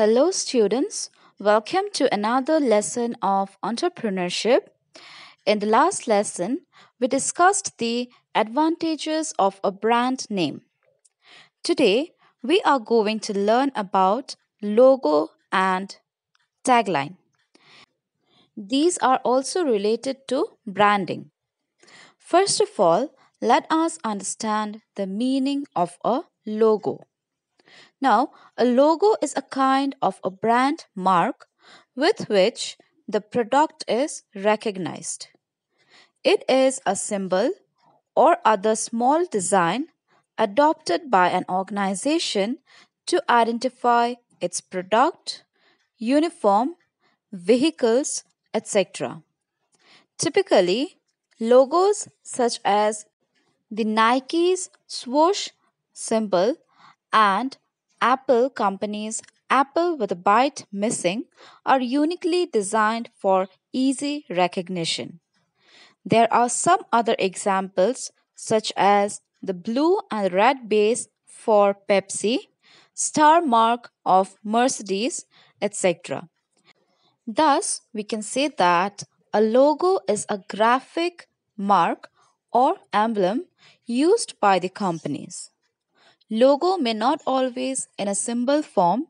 Hello, students. Welcome to another lesson of entrepreneurship. In the last lesson, we discussed the advantages of a brand name. Today, we are going to learn about logo and tagline. These are also related to branding. First of all, let us understand the meaning of a logo. Now, a logo is a kind of a brand mark with which the product is recognized. It is a symbol or other small design adopted by an organization to identify its product, uniform, vehicles, etc. Typically, logos such as the Nike's swoosh symbol and Apple companies, Apple with a bite missing are uniquely designed for easy recognition. There are some other examples, such as the blue and red base for Pepsi, star mark of Mercedes, etc. Thus, we can say that a logo is a graphic mark or emblem used by the companies. Logo may not always in a symbol form,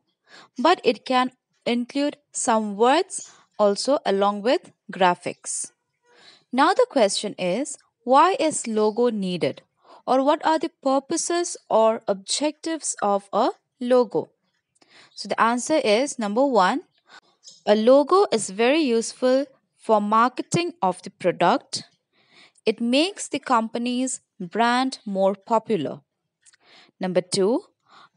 but it can include some words also along with graphics. Now the question is why is logo needed or what are the purposes or objectives of a logo? So the answer is number 1 a logo is very useful for marketing of the product. It makes the company's brand more popular. Number two,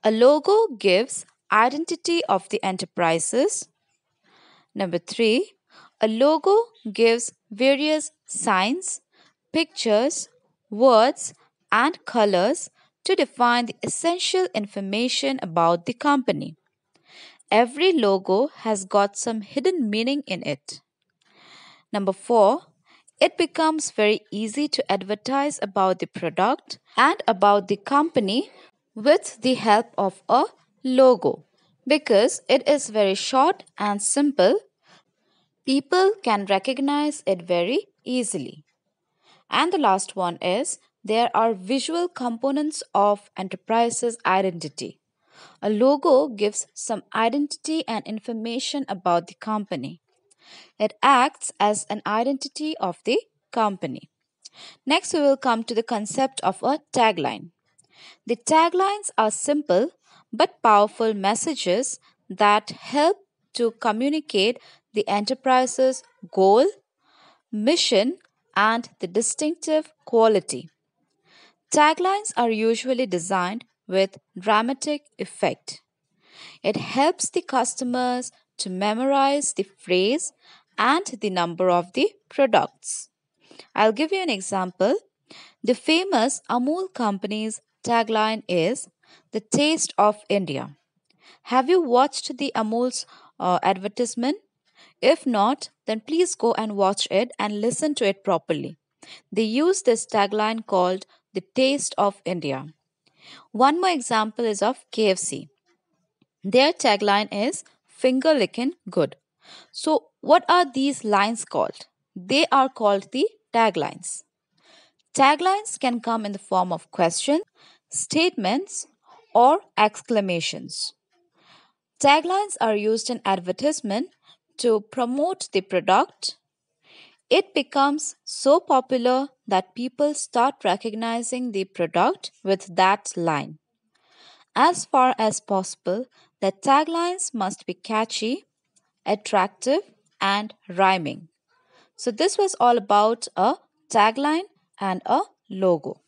a logo gives identity of the enterprises. Number three, a logo gives various signs, pictures, words, and colors to define the essential information about the company. Every logo has got some hidden meaning in it. Number four, it becomes very easy to advertise about the product and about the company with the help of a logo because it is very short and simple. People can recognize it very easily. And the last one is there are visual components of enterprise's identity. A logo gives some identity and information about the company. It acts as an identity of the company. Next, we will come to the concept of a tagline. The taglines are simple but powerful messages that help to communicate the enterprise's goal, mission, and the distinctive quality. Taglines are usually designed with dramatic effect. It helps the customers to memorize the phrase and the number of the products. I'll give you an example. The famous Amul company's tagline is The Taste of India. Have you watched the Amul's uh, advertisement? If not, then please go and watch it and listen to it properly. They use this tagline called The Taste of India. One more example is of KFC. Their tagline is Finger licking Good. So, what are these lines called? They are called the taglines. Taglines can come in the form of questions statements, or exclamations. Taglines are used in advertisement to promote the product. It becomes so popular that people start recognizing the product with that line. As far as possible, the taglines must be catchy, attractive, and rhyming. So, this was all about a tagline and a logo.